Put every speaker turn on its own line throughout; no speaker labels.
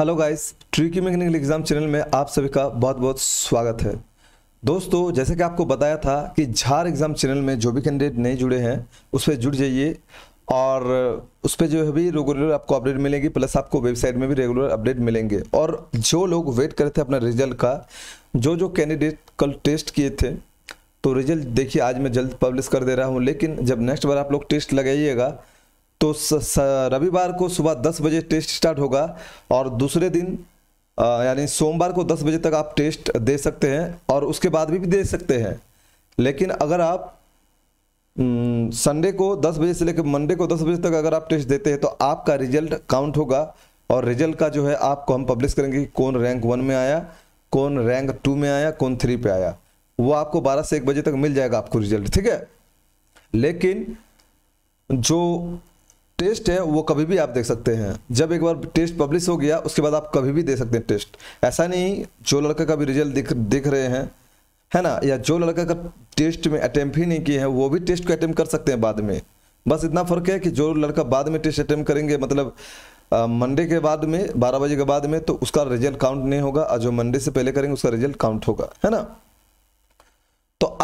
hello guys tree की mechanical exam channel में आप सभी का बहुत बहुत स्वागत है दोस्तों जैसे कि आपको बताया था कि झार एग्जाम चैनल में जो भी कैंडिडेट नहीं जुड़े हैं उस पर जुड़ जाइए और उस पर जो है भी रेगुलर आपको अपडेट मिलेगी प्लस आपको वेबसाइट में भी रेगुलर अपडेट मिलेंगे और जो लोग वेट करे थे अपना रिजल्ट का जो जो कैंडिडेट कल टेस्ट किए थे तो रिजल्ट देखिए आज मैं जल्द पब्लिश कर दे रहा हूँ लेकिन जब नेक्स्ट बार आप लोग टेस्ट लगाइएगा तो रविवार को सुबह दस बजे टेस्ट स्टार्ट होगा और दूसरे दिन यानी सोमवार को दस बजे तक आप टेस्ट दे सकते हैं और उसके बाद भी, भी दे सकते हैं लेकिन अगर आप संडे को दस बजे से लेकर मंडे को दस बजे तक अगर आप टेस्ट देते हैं तो आपका रिजल्ट काउंट होगा और रिजल्ट का जो है आपको हम पब्लिश करेंगे कि कौन रैंक वन में आया कौन रैंक टू में आया कौन थ्री पे आया वो आपको बारह से एक बजे तक मिल जाएगा आपको रिजल्ट ठीक है लेकिन जो टेस्ट है वो कभी भी आप देख सकते हैं जब एक बार टेस्ट पब्लिश हो गया उसके बाद आप कभी भी दे सकते हैं टेस्ट ऐसा नहीं जो लड़का का भी रिजल्ट दिख दिख रहे हैं है ना या जो लड़का का टेस्ट में अटैम्प्ट ही नहीं किए हैं वो भी टेस्ट को अटैम्प्ट कर सकते हैं बाद में बस इतना फ़र्क है कि जो लड़का बाद में टेस्ट अटैम्प्ट करेंगे मतलब मंडे के बाद में बारह बजे के बाद में तो उसका रिजल्ट काउंट नहीं होगा और जो मंडे से पहले करेंगे उसका रिजल्ट काउंट होगा है ना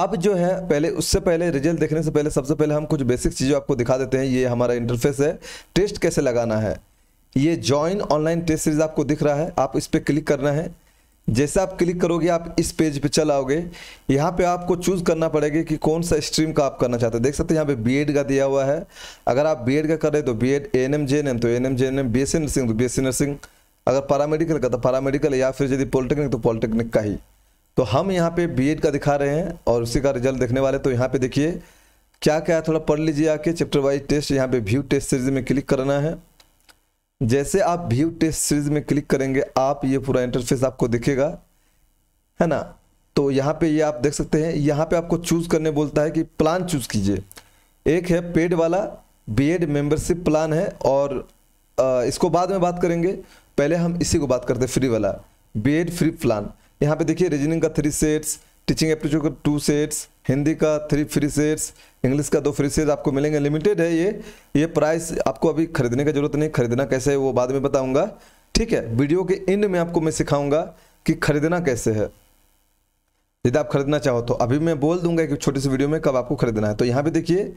अब जो है पहले उससे पहले रिजल्ट देखने से पहले सबसे पहले हम कुछ बेसिक चीज़ें आपको दिखा देते हैं ये हमारा इंटरफेस है टेस्ट कैसे लगाना है ये ज्वाइन ऑनलाइन टेस्ट सीरीज आपको दिख रहा है आप इस पर क्लिक करना है जैसे आप क्लिक करोगे आप इस पेज पे चल आओगे यहाँ पे आपको चूज़ करना पड़ेगा कि कौन सा स्ट्रीम का आप करना चाहते हैं देख सकते हैं यहाँ पे बीएड का दिया हुआ है अगर आप बीएड का कर रहे तो बीएड एएनएम जेएनएम तो बी जेएनएम बीएससी नर्सिंग तो बीएससी नर्सिंग अगर पैरामेडिकल का तो पैरामेडिकल या फिर यदि पॉलिटेक्निक तो पॉलिटेक्निक का ही तो हम यहाँ पे बीएड का दिखा रहे हैं और उसी का रिजल्ट देखने वाले तो यहाँ पे देखिए क्या क्या है थोड़ा पढ़ लीजिए आके चैप्टर वाइज टेस्ट यहाँ पे व्यू टेस्ट सीरीज में क्लिक करना है जैसे आप व्यू टेस्ट सीरीज में क्लिक करेंगे आप ये पूरा इंटरफेस आपको दिखेगा है ना तो यहाँ पे ये आप देख सकते हैं यहाँ पे आपको चूज करने बोलता है कि प्लान चूज कीजिए एक है पेड वाला एड मेंबरशिप प्लान है और इसको बाद में बात करेंगे पहले हम इसी को बात करते हैं फ्री वाला एड फ्री प्लान यहाँ पे देखिए रीजनिंग का थ्री सेट्स टीचिंग एप्टीट्यूड का टू सेट्स हिंदी का थ्री फ्री सेट्स इंग्लिश का दो फ्री सेट्स आपको मिलेंगे लिमिटेड है ये ये प्राइस आपको अभी खरीदने की ज़रूरत नहीं खरीदना कैसे है वो बाद में बताऊंगा ठीक है वीडियो के एंड में आपको मैं सिखाऊंगा कि खरीदना कैसे है यदि आप खरीदना चाहो तो अभी मैं बोल दूंगा कि छोटी सी वीडियो में कब आपको खरीदना है तो यहाँ पे देखिए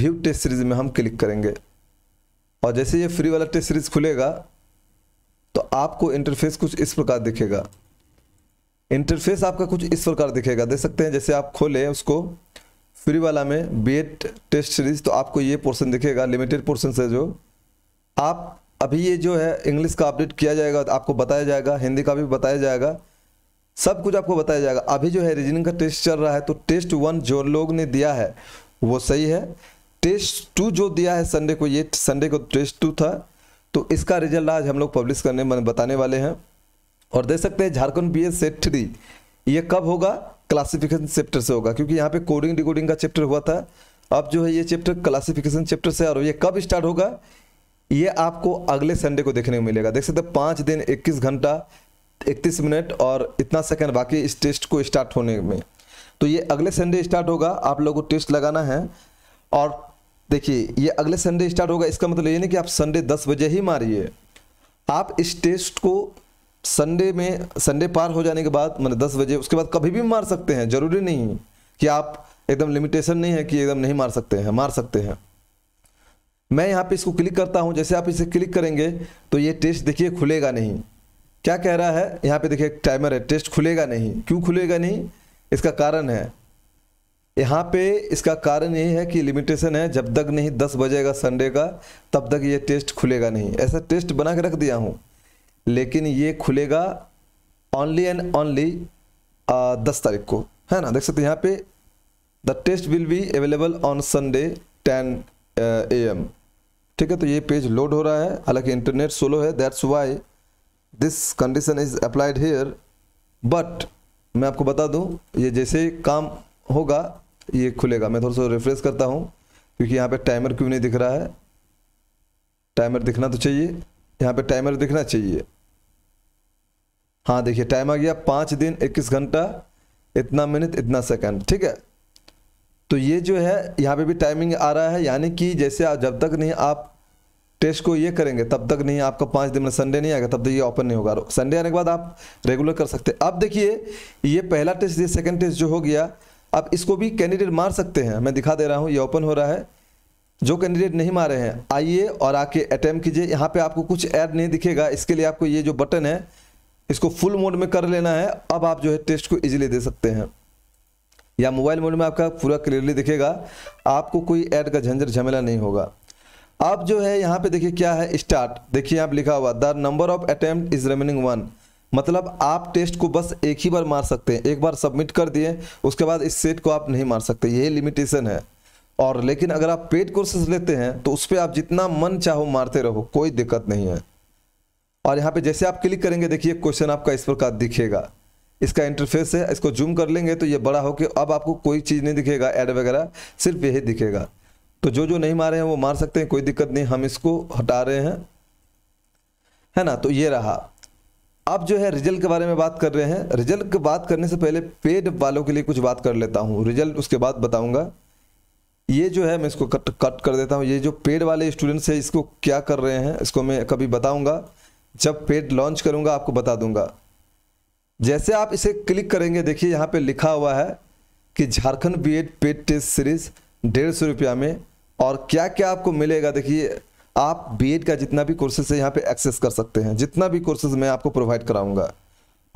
व्यू टेस्ट सीरीज में हम क्लिक करेंगे और जैसे ये फ्री वाला टेस्ट सीरीज खुलेगा तो आपको इंटरफेस कुछ इस प्रकार दिखेगा इंटरफेस आपका कुछ इस प्रकार दिखेगा देख सकते हैं जैसे आप खोले उसको फ्री वाला में बी टेस्ट सीरीज तो आपको ये पोर्सन दिखेगा लिमिटेड पोर्सन से जो आप अभी ये जो है इंग्लिश का अपडेट किया जाएगा आपको बताया जाएगा हिंदी का भी बताया जाएगा सब कुछ आपको बताया जाएगा अभी जो है रीजनिंग का टेस्ट चल रहा है तो टेस्ट वन जो लोग ने दिया है वो सही है टेस्ट टू जो दिया है संडे को ये संडे को टेस्ट टू था तो इसका रिजल्ट आज हम लोग पब्लिश करने मतलब बताने वाले हैं और देख सकते हैं Jharkhand B S set three ये कब होगा क्लासिफिकेशन चैप्टर से होगा क्योंकि यहाँ पे कोडिंग डिकोडिंग का चैप्टर हुआ था अब जो है ये चैप्टर क्लासिफिकेशन चैप्टर से और ये कब स्टार्ट होगा ये आपको अगले संडे को देखने को मिलेगा देख सकते हैं पाँच दिन इक्कीस घंटा इकतीस मिनट और इतना सेकेंड बाकी इस टेस्ट को स्टार्ट होने में तो ये अगले संडे स्टार्ट होगा आप लोगों को टेस्ट लगाना है और देखिए ये अगले संडे स्टार्ट होगा इसका मतलब ये नहीं कि आप संडे दस बजे ही मारिए आप इस टेस्ट को संडे में संडे पार हो जाने के बाद मैंने मतलब दस बजे उसके बाद कभी भी मार सकते हैं जरूरी नहीं कि आप एकदम लिमिटेशन नहीं है कि एकदम नहीं मार सकते हैं मार सकते हैं मैं यहाँ पे इसको क्लिक करता हूँ जैसे आप इसे क्लिक करेंगे तो ये टेस्ट देखिए खुलेगा नहीं क्या कह रहा है यहाँ पे देखिए टाइमर है टेस्ट खुलेगा नहीं क्यों खुलेगा नहीं इसका कारण है यहाँ पे इसका कारण ये है कि लिमिटेशन है जब तक नहीं दस बजेगा संडे का तब तक ये टेस्ट खुलेगा नहीं ऐसा टेस्ट बना के रख दिया हूँ लेकिन ये खुलेगा ओनली एंड ओनली दस तारीख को है ना देख सकते यहाँ पे the test will be available on Sunday ten A M ठीक है तो ये पेज लोड हो रहा है हालांकि इंटरनेट सोलो है that's why this condition is applied here but मैं आपको बता दूं ये जैसे काम होगा ये खुलेगा मैं थोड़ा सा रिफ्रेश करता हूं क्योंकि यहाँ पे टाइमर क्यों नहीं दिख रहा है टाइमर दिखना तो चाहिए यहाँ पे टाइमर दिखना चाहिए हाँ देखिए टाइम आ गया पाँच दिन इक्कीस घंटा इतना मिनट इतना सेकंड ठीक है तो ये जो है यहाँ पे भी टाइमिंग आ रहा है यानी कि जैसे आप जब तक नहीं आप टेस्ट को ये करेंगे तब तक नहीं आपका पाँच दिन में संडे नहीं आएगा तब तक ये ओपन नहीं होगा संडे आने के बाद आप रेगुलर कर सकते हैं अब देखिए ये पहला टेस्ट ये सेकेंड टेस्ट जो हो गया अब इसको भी कैंडिडेट मार सकते हैं मैं दिखा दे रहा हूँ ये ओपन हो रहा है जो कैंडिडेट नहीं मारे हैं आइए और आके अटैम्प कीजिए यहाँ पे आपको कुछ ऐड नहीं दिखेगा इसके लिए आपको ये जो बटन है इसको फुल मोड में कर लेना है अब आप जो है टेस्ट को इजीली दे सकते हैं या मोबाइल मोड में आपका पूरा क्लियरली दिखेगा आपको कोई ऐड का झंझर झमेला नहीं होगा अब जो है यहाँ पे देखिए क्या है स्टार्ट देखिए आप लिखा हुआ the number of attempt is remaining one मतलब आप टेस्ट को बस एक ही बार मार सकते हैं एक बार सबमिट कर दिए उसके बाद इस सेट को आप नहीं मार सकते यही लिमिटेशन है और लेकिन अगर आप पेड कोर्सेज लेते हैं तो उस पर आप जितना मन चाहो मारते रहो कोई दिक्कत नहीं है और यहाँ पे जैसे आप क्लिक करेंगे देखिए क्वेश्चन आपका इस प्रकार दिखेगा इसका इंटरफेस है इसको जूम कर लेंगे तो ये बड़ा हो अब आपको कोई चीज़ नहीं दिखेगा ऐड वगैरह सिर्फ यही दिखेगा तो जो जो नहीं मारे हैं वो मार सकते हैं कोई दिक्कत नहीं हम इसको हटा रहे हैं है ना तो ये रहा अब जो है रिजल्ट के बारे में बात कर रहे हैं रिजल्ट की बात करने से पहले पेड वालों के लिए कुछ बात कर लेता हूँ रिजल्ट उसके बाद बताऊँगा ये जो है मैं इसको कट कट कर देता हूँ ये जो पेड वाले स्टूडेंट्स है इसको क्या कर रहे हैं इसको मैं कभी बताऊँगा जब पेड लॉन्च करूंगा आपको बता दूंगा जैसे आप इसे क्लिक करेंगे देखिए यहाँ पे लिखा हुआ है कि Jharkhand B Ed paid test series डेढ़ सौ रुपया में और क्या क्या आपको मिलेगा देखिए आप बी एड का जितना भी कोर्सेज है यहाँ पे एक्सेस कर सकते हैं जितना भी कोर्सेज मैं आपको प्रोवाइड कराऊंगा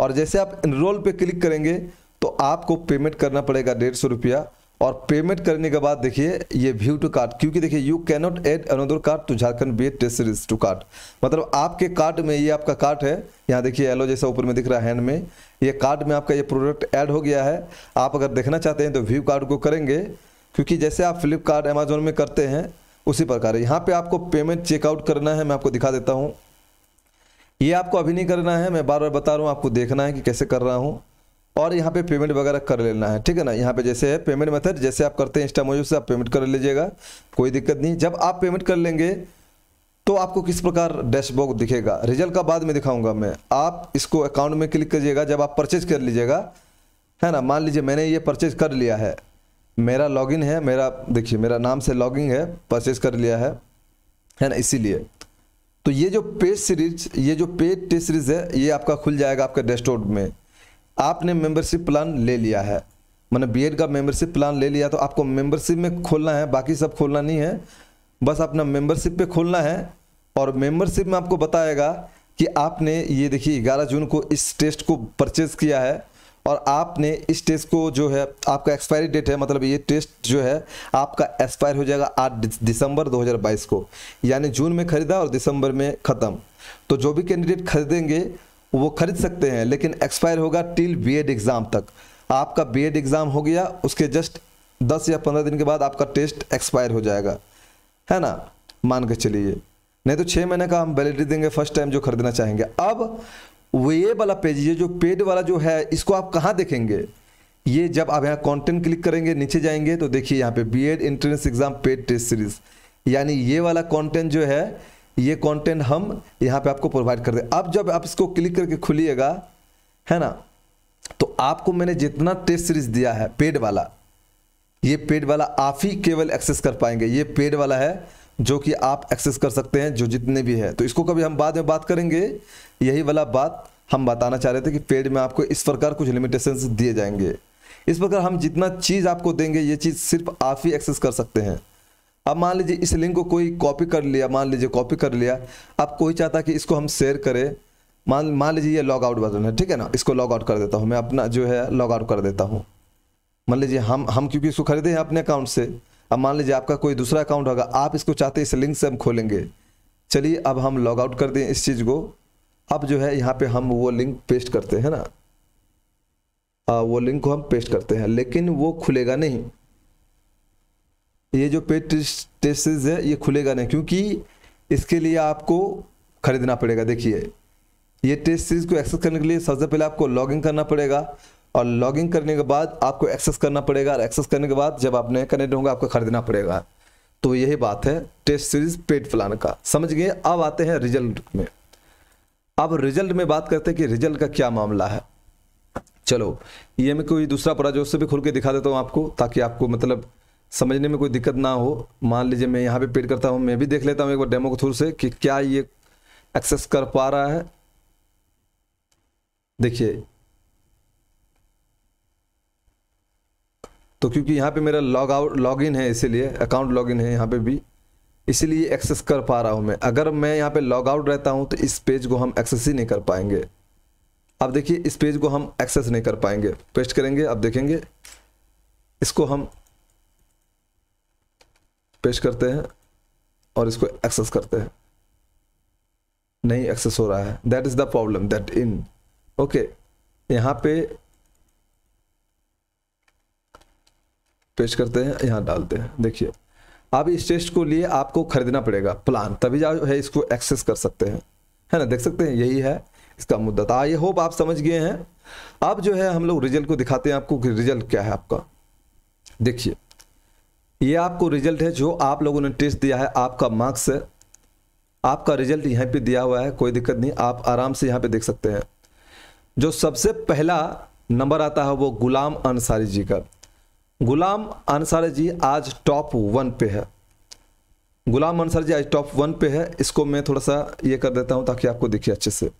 और जैसे आप इनरोल पे क्लिक करेंगे तो आपको पेमेंट करना पड़ेगा डेढ़ सौ रुपया और पेमेंट करने के बाद देखिए ये व्यू टू कार्ड क्योंकि देखिए you not add another card to Jharkhand B test series two card मतलब आपके कार्ड में ये आपका कार्ड है यहाँ देखिए एलो जैसा ऊपर में दिख रहा है हैंड में ये कार्ड में आपका ये प्रोडक्ट ऐड हो गया है आप अगर देखना चाहते हैं तो व्यू कार्ड को करेंगे क्योंकि जैसे आप फ्लिपकार्ट अमेजोन में करते हैं उसी प्रकार यहाँ पर आपको पेमेंट चेकआउट करना है मैं आपको दिखा देता हूँ ये आपको अभी नहीं करना है मैं बार बार बता रहा हूँ आपको देखना है कि कैसे कर रहा हूँ और यहाँ पे पेमेंट वगैरह कर लेना है ठीक है ना यहाँ पे जैसे है पेमेंट मेथड जैसे आप करते हैं इंस्टा मोजो से आप पेमेंट कर लीजिएगा कोई दिक्कत नहीं जब आप पेमेंट कर लेंगे तो आपको किस प्रकार डैशबोर्ड दिखेगा रिजल्ट का बाद में दिखाऊंगा मैं आप इसको अकाउंट में क्लिक करिएगा जब आप परचेज कर लीजिएगा है ना मान लीजिए मैंने ये परचेज कर लिया है मेरा लॉगिन है मेरा देखिए मेरा नाम से लॉगिन है परचेज कर लिया है है ना इसीलिए तो ये जो पेज सीरीज ये जो पेड टेस्ट सीरीज है ये आपका खुल जाएगा आपके डेस्कटॉप में आपने मेंबरशिप प्लान ले लिया है मैंने बी का मेंबरशिप प्लान ले लिया तो आपको मेंबरशिप में खोलना है बाकी सब खोलना नहीं है बस अपना मेंबरशिप पे खोलना है और मेंबरशिप में आपको बताएगा कि आपने ये देखिए ग्यारह जून को इस टेस्ट को परचेज़ किया है और आपने इस टेस्ट को जो है आपका एक्सपायरी डेट है मतलब ये टेस्ट जो है आपका एक्सपायर हो जाएगा आठ दिसंबर 2022 को यानी जून में खरीदा और दिसंबर में ख़त्म तो जो भी कैंडिडेट खरीदेंगे वो खरीद सकते हैं लेकिन एक्सपायर होगा टिल बीएड एग्ज़ाम तक आपका बीएड एग्ज़ाम हो गया उसके जस्ट दस या पंद्रह दिन के बाद आपका टेस्ट एक्सपायर हो जाएगा है ना मान के चलिए नहीं तो छः महीने का हम वैलिडिटी देंगे फर्स्ट टाइम जो खरीदना चाहेंगे अब वो ये वाला पेज ये जो पेड वाला जो है इसको आप कहाँ देखेंगे ये जब आप यहाँ कंटेंट क्लिक करेंगे नीचे जाएंगे तो देखिए यहाँ पे B Ed entrance exam paid test series यानी ये वाला कंटेंट जो है ये कंटेंट हम यहाँ पे आपको प्रोवाइड कर दें अब जब आप इसको क्लिक करके खुलिएगा है ना तो आपको मैंने जितना टेस्ट सीरीज दिया है पेड वाला ये पेड वाला आप ही केवल एक्सेस कर पाएंगे ये पेड वाला है जो कि आप एक्सेस कर सकते हैं जो जितने भी है तो इसको कभी हम बाद में बात करेंगे यही वाला बात हम बताना चाह रहे थे कि पेड में आपको इस प्रकार कुछ लिमिटेशन दिए जाएंगे इस प्रकार हम जितना चीज़ आपको देंगे ये चीज़ सिर्फ आप ही एक्सेस कर सकते हैं अब मान लीजिए इस लिंक को कोई कॉपी कर लिया मान लीजिए कॉपी कर लिया अब कोई चाहता कि इसको हम शेयर करें मान मान लीजिए ये लॉग आउट बटन है ठीक है ना इसको लॉग आउट कर देता हूँ मैं अपना जो है लॉग आउट कर देता हूँ मान लीजिए हम हम क्योंकि इसको खरीदे हैं अपने अकाउंट से अब मान लीजिए आपका कोई दूसरा अकाउंट होगा आप इसको चाहते इस लिंक से हम खोलेंगे चलिए अब हम लॉग आउट कर दें इस चीज़ को अब जो है यहाँ पर हम वो लिंक पेस्ट करते हैं ना वो लिंक को हम पेस्ट करते हैं लेकिन वो खुलेगा नहीं ये जो पेड टेस्ट है ये खुलेगा नहीं क्योंकि इसके लिए आपको खरीदना पड़ेगा देखिए ये टेस्ट सीरीज को एक्सेस करने के लिए सबसे पहले आपको लॉगिन करना पड़ेगा और लॉगिन करने के बाद आपको एक्सेस करना पड़ेगा और एक्सेस करने के बाद जब आप नए कनेक्ट होंगे आपको खरीदना पड़ेगा तो यही बात है टेस्ट सीरीज पेड प्लान का समझ गए अब आते हैं रिजल्ट में अब रिजल्ट में बात करते हैं कि रिजल्ट का क्या मामला है चलो ये मैं कोई दूसरा जो से भी खुल के दिखा देता हूँ आपको ताकि आपको मतलब समझने में कोई दिक्कत ना हो मान लीजिए मैं यहाँ पे पेड करता हूँ मैं भी देख लेता हूँ एक बार डेमो के थ्रू से कि क्या ये एक्सेस कर पा रहा है देखिए तो क्योंकि यहाँ पे मेरा लॉग आउट लॉग इन है इसीलिए अकाउंट लॉग इन है यहाँ पे भी इसीलिए एक्सेस कर पा रहा हूँ मैं अगर मैं यहाँ पे लॉग आउट रहता हूँ तो इस पेज को हम एक्सेस ही नहीं कर पाएंगे अब देखिए इस पेज को हम एक्सेस नहीं कर पाएंगे पेस्ट करेंगे अब देखेंगे इसको हम पेश करते हैं और इसको एक्सेस करते हैं नहीं एक्सेस हो रहा है that is the problem that in okay यहाँ पे पेश करते हैं यहाँ डालते हैं देखिए अब इस टेस्ट को लिए आपको खरीदना पड़ेगा प्लान तभी जाओ है इसको एक्सेस कर सकते हैं है ना देख सकते हैं यही है इसका मुद्दा था तो आई होप आप समझ गए हैं अब जो है हम लोग रिजल्ट को दिखाते हैं आपको कि रिजल्ट क्या है आपका देखिए ये आपको रिजल्ट है जो आप लोगों ने टेस्ट दिया है आपका मार्क्स है आपका रिजल्ट यहाँ पे दिया हुआ है कोई दिक्कत नहीं आप आराम से यहाँ पे देख सकते हैं जो सबसे पहला नंबर आता है वो गुलाम अंसारी जी का गुलाम अंसारी जी आज टॉप वन पे है गुलाम अंसारी जी आज टॉप वन पे है इसको मैं थोड़ा सा ये कर देता हूँ ताकि आपको दिखे अच्छे से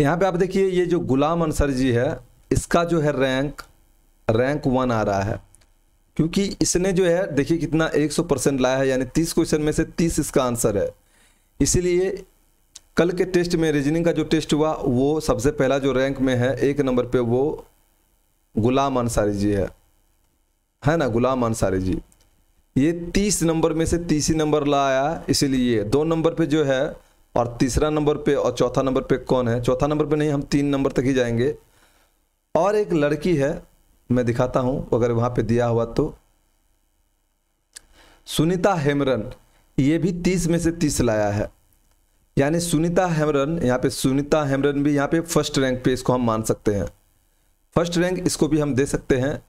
यहाँ पे आप देखिए ये जो गुलाम अंसारी जी है इसका जो है रैंक रैंक वन आ रहा है क्योंकि इसने जो है देखिए कितना 100 परसेंट लाया है यानी 30 क्वेश्चन में से 30 इसका आंसर है इसीलिए कल के टेस्ट में रीजनिंग का जो टेस्ट हुआ वो सबसे पहला जो रैंक में है एक नंबर पे वो गुलाम अंसारी जी है है ना गुलाम अंसारी जी ये तीस नंबर में से तीस ही नंबर लाया इसीलिए दो नंबर पे जो है और तीसरा नंबर पे और चौथा नंबर पर कौन है चौथा नंबर पर नहीं हम तीन नंबर तक ही जाएंगे और एक लड़की है मैं दिखाता हूं अगर वहां पे दिया हुआ तो सुनीता हेमरन ये भी तीस में से तीस लाया है यानी सुनीता हेमरन यहाँ पे सुनीता हेमरन भी यहाँ पे फर्स्ट रैंक पे इसको हम मान सकते हैं फर्स्ट रैंक इसको भी हम दे सकते हैं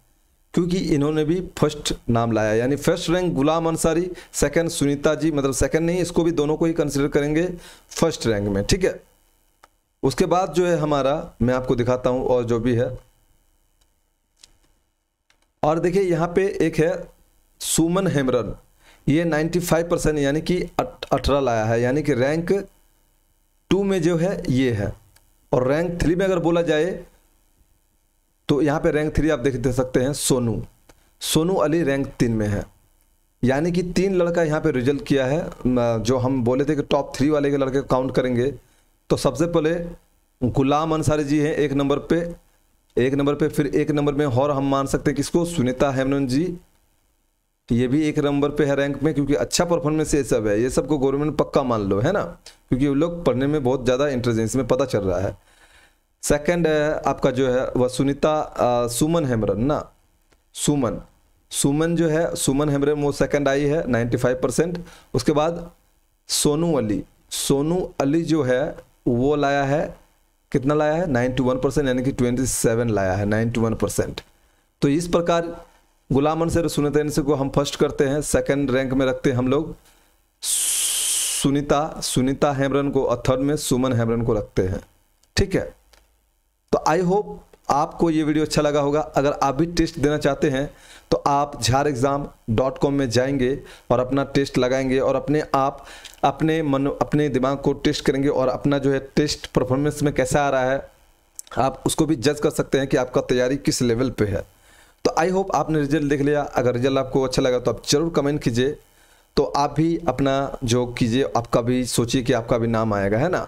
क्योंकि इन्होंने भी फर्स्ट नाम लाया यानी first rank Ghulam Ansari second Sunita ji मतलब सेकंड नहीं इसको भी दोनों को ही कंसिडर करेंगे फर्स्ट रैंक में ठीक है उसके बाद जो है हमारा मैं आपको दिखाता हूँ और जो भी है और देखिए यहाँ पे एक है सुमन हेमरन ये 95 परसेंट यानी कि अठारह लाया है यानी कि रैंक टू में जो है ये है और रैंक थ्री में अगर बोला जाए तो यहाँ पे रैंक थ्री आप देख दे सकते हैं सोनू सोनू अली रैंक तीन में है यानी कि तीन लड़का यहाँ पे रिजल्ट किया है जो हम बोले थे कि टॉप थ्री वाले के लड़के काउंट करेंगे तो सबसे पहले गुलाम अंसारी जी हैं एक नंबर पे एक नंबर पे फिर एक नंबर में और हम मान सकते हैं किसको सुनीता हेमनंद जी ये भी एक नंबर पे है रैंक में क्योंकि अच्छा परफॉर्मेंस ये सब है ये सबको गवर्नमेंट पक्का मान लो है ना क्योंकि वो लोग पढ़ने में बहुत ज़्यादा इंटेलिजेंस में पता चल रहा है सेकंड है आपका जो है वह सुनीता सुमन हेमरन ना सुमन सुमन जो है सुमन हेमरन वो सेकंड आई है नाइन्टी परसेंट उसके बाद सोनू अली सोनू अली जो है वो लाया है कितना लाया है नाइन्टी वन परसेंट यानी कि ट्वेंटी सेवन लाया है नाइन्टी वन परसेंट तो इस प्रकार गुलाम अनसर सुनीता इनसे को हम फर्स्ट करते हैं सेकंड रैंक में रखते हैं हम लोग सुनीता सुनीता हेमरन को और थर्ड में सुमन हेमरन को रखते हैं ठीक है तो आई होप आपको ये वीडियो अच्छा लगा होगा अगर आप भी टेस्ट देना चाहते हैं तो आप झार एग्ज़ाम डॉट कॉम में जाएंगे और अपना टेस्ट लगाएंगे और अपने आप अपने मन अपने दिमाग को टेस्ट करेंगे और अपना जो है टेस्ट परफॉर्मेंस में कैसा आ रहा है आप उसको भी जज कर सकते हैं कि आपका तैयारी किस लेवल पे है तो आई होप आपने रिजल्ट देख लिया अगर रिजल्ट आपको अच्छा लगा तो आप ज़रूर कमेंट कीजिए तो आप भी अपना जो कीजिए आपका भी सोचिए कि आपका भी नाम आएगा है ना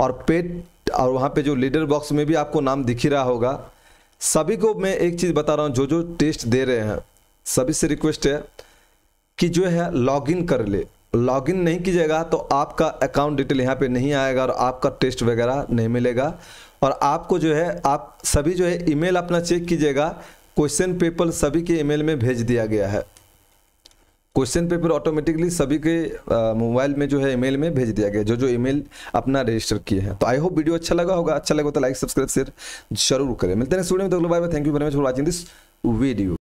और पेट और वहाँ पे जो लीडर बॉक्स में भी आपको नाम दिख ही रहा होगा सभी को मैं एक चीज़ बता रहा हूँ जो जो टेस्ट दे रहे हैं सभी से रिक्वेस्ट है कि जो है लॉगिन कर ले लॉगिन नहीं कीजिएगा तो आपका अकाउंट डिटेल यहाँ पे नहीं आएगा और आपका टेस्ट वगैरह नहीं मिलेगा और आपको जो है आप सभी जो है ईमेल अपना चेक कीजिएगा क्वेश्चन पेपर सभी के ईमेल में भेज दिया गया है क्वेश्चन पेपर ऑटोमेटिकली सभी के मोबाइल में जो है ईमेल में भेज दिया गया जो जो ईमेल अपना रजिस्टर किए हैं तो आई होप वीडियो अच्छा लगा होगा अच्छा लगा तो लाइक सब्सक्राइब शेयर जरूर करें मिलते हैं स्टूडियो में तो bye thank you very much for watching this video